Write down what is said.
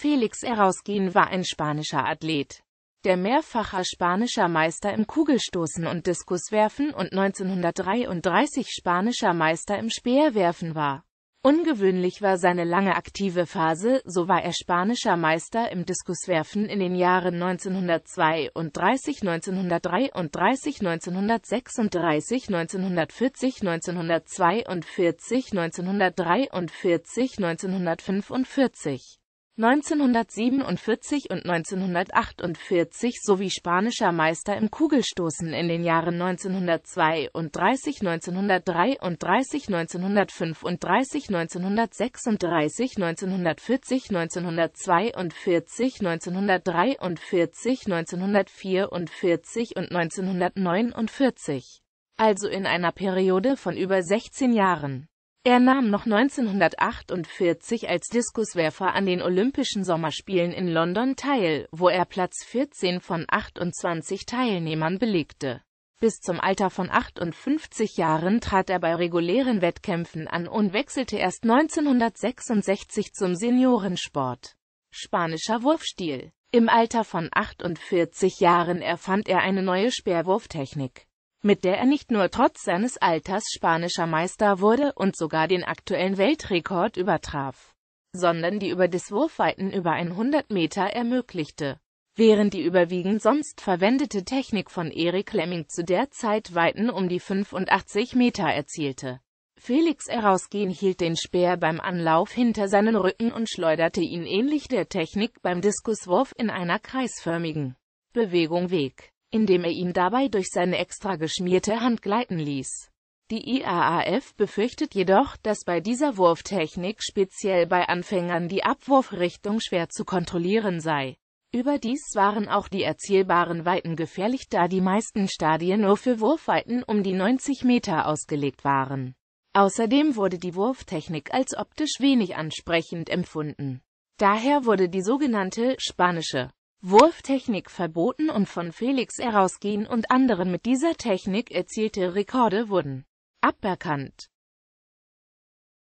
Felix Herausgehen war ein spanischer Athlet, der mehrfacher spanischer Meister im Kugelstoßen und Diskuswerfen und 1933 spanischer Meister im Speerwerfen war. Ungewöhnlich war seine lange aktive Phase, so war er spanischer Meister im Diskuswerfen in den Jahren 1932, 1933, 1936, 1940, 1942, 1943, 1945. 1947 und 1948 sowie spanischer Meister im Kugelstoßen in den Jahren 1932, 1933, 1935, 1936, 1940, 1942, 1943, 1944 und 1949. Also in einer Periode von über 16 Jahren. Er nahm noch 1948 als Diskuswerfer an den Olympischen Sommerspielen in London teil, wo er Platz 14 von 28 Teilnehmern belegte. Bis zum Alter von 58 Jahren trat er bei regulären Wettkämpfen an und wechselte erst 1966 zum Seniorensport. Spanischer Wurfstil Im Alter von 48 Jahren erfand er eine neue Speerwurftechnik mit der er nicht nur trotz seines Alters spanischer Meister wurde und sogar den aktuellen Weltrekord übertraf, sondern die über des Wurfweiten über 100 Meter ermöglichte. Während die überwiegend sonst verwendete Technik von Erik Lemming zu der Zeit Weiten um die 85 Meter erzielte. Felix herausgehen hielt den Speer beim Anlauf hinter seinen Rücken und schleuderte ihn ähnlich der Technik beim Diskuswurf in einer kreisförmigen Bewegung weg indem er ihn dabei durch seine extra geschmierte Hand gleiten ließ. Die IAAF befürchtet jedoch, dass bei dieser Wurftechnik speziell bei Anfängern die Abwurfrichtung schwer zu kontrollieren sei. Überdies waren auch die erzielbaren Weiten gefährlich, da die meisten Stadien nur für Wurfweiten um die 90 Meter ausgelegt waren. Außerdem wurde die Wurftechnik als optisch wenig ansprechend empfunden. Daher wurde die sogenannte spanische Wurftechnik verboten und von Felix herausgehen und anderen mit dieser Technik erzielte Rekorde wurden aberkannt